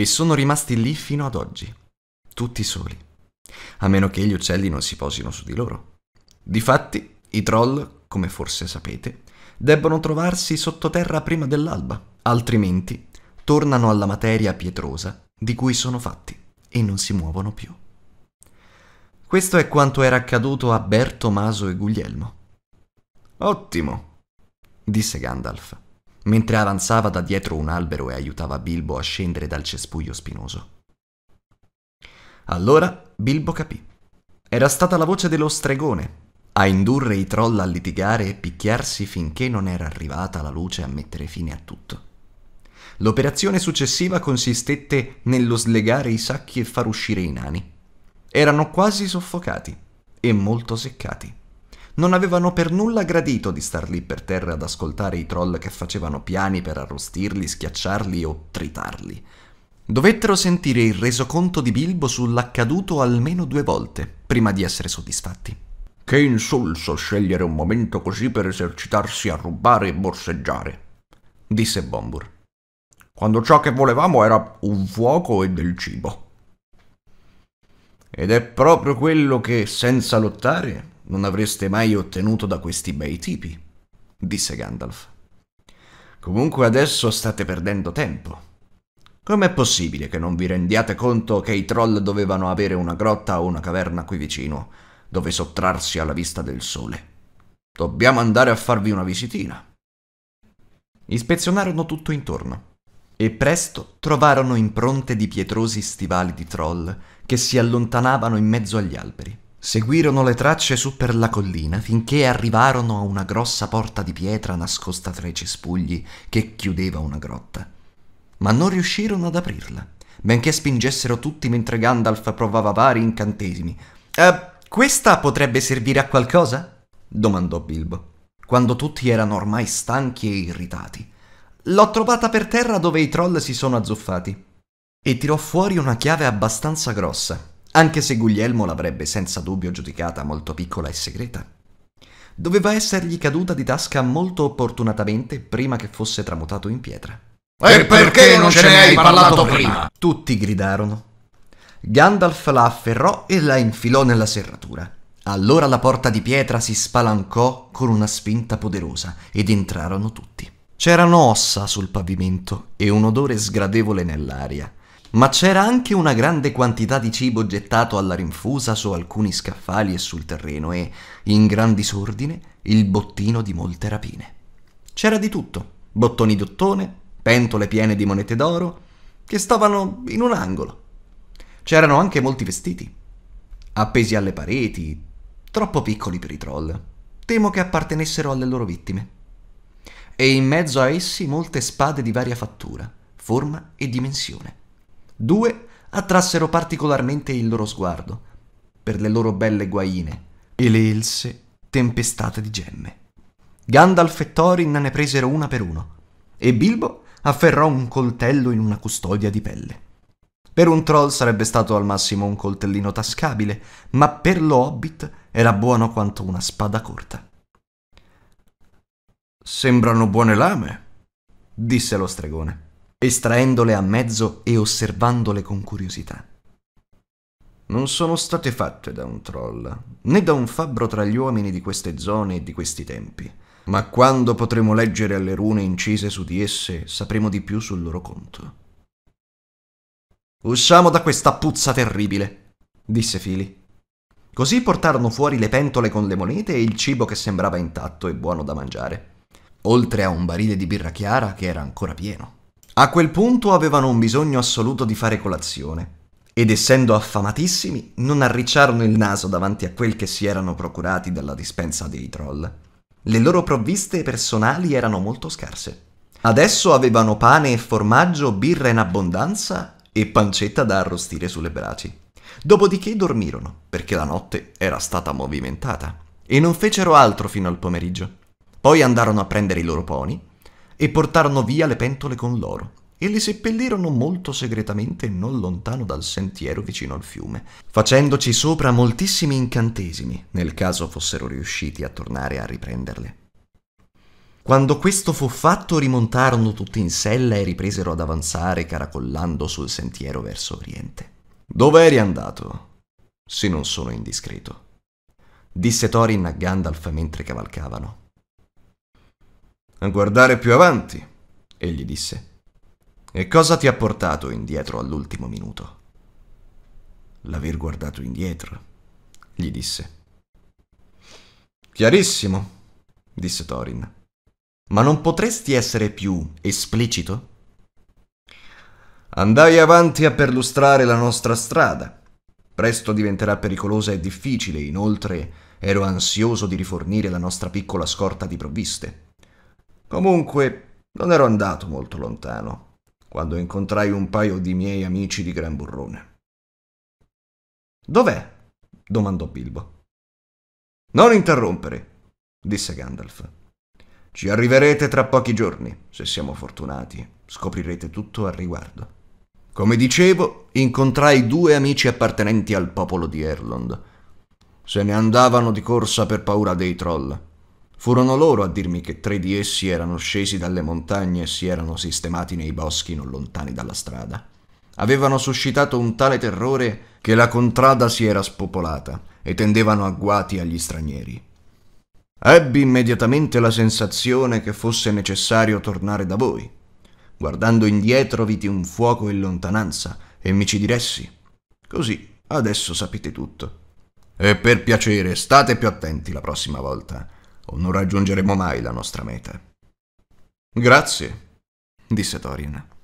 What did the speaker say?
e sono rimasti lì fino ad oggi, tutti soli, a meno che gli uccelli non si posino su di loro. Difatti, i troll, come forse sapete, debbono trovarsi sottoterra prima dell'alba, altrimenti tornano alla materia pietrosa di cui sono fatti e non si muovono più. Questo è quanto era accaduto a Bertomaso e Guglielmo. Ottimo, disse Gandalf mentre avanzava da dietro un albero e aiutava Bilbo a scendere dal cespuglio spinoso. Allora Bilbo capì. Era stata la voce dello stregone a indurre i troll a litigare e picchiarsi finché non era arrivata la luce a mettere fine a tutto. L'operazione successiva consistette nello slegare i sacchi e far uscire i nani. Erano quasi soffocati e molto seccati. Non avevano per nulla gradito di star lì per terra ad ascoltare i troll che facevano piani per arrostirli, schiacciarli o tritarli. Dovettero sentire il resoconto di Bilbo sull'accaduto almeno due volte, prima di essere soddisfatti. Che insulso scegliere un momento così per esercitarsi a rubare e borseggiare, disse Bombur. Quando ciò che volevamo era un fuoco e del cibo. Ed è proprio quello che, senza lottare, non avreste mai ottenuto da questi bei tipi, disse Gandalf. Comunque adesso state perdendo tempo. Com'è possibile che non vi rendiate conto che i troll dovevano avere una grotta o una caverna qui vicino, dove sottrarsi alla vista del sole? Dobbiamo andare a farvi una visitina. Ispezionarono tutto intorno e presto trovarono impronte di pietrosi stivali di troll che si allontanavano in mezzo agli alberi. Seguirono le tracce su per la collina finché arrivarono a una grossa porta di pietra nascosta tra i cespugli che chiudeva una grotta. Ma non riuscirono ad aprirla, benché spingessero tutti mentre Gandalf provava vari incantesimi. Eh, questa potrebbe servire a qualcosa? domandò Bilbo, quando tutti erano ormai stanchi e irritati. L'ho trovata per terra dove i troll si sono azzuffati. E tirò fuori una chiave abbastanza grossa, anche se Guglielmo l'avrebbe senza dubbio giudicata molto piccola e segreta. Doveva essergli caduta di tasca molto opportunatamente prima che fosse tramutato in pietra. E perché non ce ne hai parlato prima? Tutti gridarono. Gandalf la afferrò e la infilò nella serratura. Allora la porta di pietra si spalancò con una spinta poderosa ed entrarono tutti. C'erano ossa sul pavimento e un odore sgradevole nell'aria, ma c'era anche una grande quantità di cibo gettato alla rinfusa su alcuni scaffali e sul terreno e, in gran disordine, il bottino di molte rapine. C'era di tutto, bottoni d'ottone, pentole piene di monete d'oro, che stavano in un angolo. C'erano anche molti vestiti, appesi alle pareti, troppo piccoli per i troll. Temo che appartenessero alle loro vittime. E in mezzo a essi molte spade di varia fattura, forma e dimensione, Due attrassero particolarmente il loro sguardo, per le loro belle guaine e le else tempestate di gemme. Gandalf e Thorin ne presero una per uno, e Bilbo afferrò un coltello in una custodia di pelle. Per un troll sarebbe stato al massimo un coltellino tascabile, ma per lo hobbit era buono quanto una spada corta. Sembrano buone lame, disse lo stregone estraendole a mezzo e osservandole con curiosità. Non sono state fatte da un troll, né da un fabbro tra gli uomini di queste zone e di questi tempi, ma quando potremo leggere alle rune incise su di esse sapremo di più sul loro conto. Usciamo da questa puzza terribile, disse Fili. Così portarono fuori le pentole con le monete e il cibo che sembrava intatto e buono da mangiare, oltre a un barile di birra chiara che era ancora pieno. A quel punto avevano un bisogno assoluto di fare colazione, ed essendo affamatissimi non arricciarono il naso davanti a quel che si erano procurati dalla dispensa dei troll. Le loro provviste personali erano molto scarse. Adesso avevano pane e formaggio, birra in abbondanza e pancetta da arrostire sulle braci. Dopodiché dormirono, perché la notte era stata movimentata, e non fecero altro fino al pomeriggio. Poi andarono a prendere i loro pony e portarono via le pentole con l'oro e le seppellirono molto segretamente non lontano dal sentiero vicino al fiume, facendoci sopra moltissimi incantesimi, nel caso fossero riusciti a tornare a riprenderle. Quando questo fu fatto rimontarono tutti in sella e ripresero ad avanzare caracollando sul sentiero verso oriente. Dove eri andato? Se non sono indiscreto, disse Thorin a Gandalf mentre cavalcavano a guardare più avanti, egli disse. E cosa ti ha portato indietro all'ultimo minuto? L'aver guardato indietro, gli disse. Chiarissimo, disse Thorin. Ma non potresti essere più esplicito? Andai avanti a perlustrare la nostra strada. Presto diventerà pericolosa e difficile, inoltre ero ansioso di rifornire la nostra piccola scorta di provviste. Comunque, non ero andato molto lontano quando incontrai un paio di miei amici di Gran Burrone. Dov'è? domandò Bilbo. Non interrompere, disse Gandalf. Ci arriverete tra pochi giorni, se siamo fortunati. Scoprirete tutto al riguardo. Come dicevo, incontrai due amici appartenenti al popolo di Erlond. Se ne andavano di corsa per paura dei troll. Furono loro a dirmi che tre di essi erano scesi dalle montagne e si erano sistemati nei boschi non lontani dalla strada. Avevano suscitato un tale terrore che la contrada si era spopolata e tendevano agguati agli stranieri. Ebbi immediatamente la sensazione che fosse necessario tornare da voi. Guardando indietro vidi un fuoco in lontananza e mi ci diressi. Così, adesso sapete tutto. E per piacere, state più attenti la prossima volta o non raggiungeremo mai la nostra meta. Grazie, disse Thorin.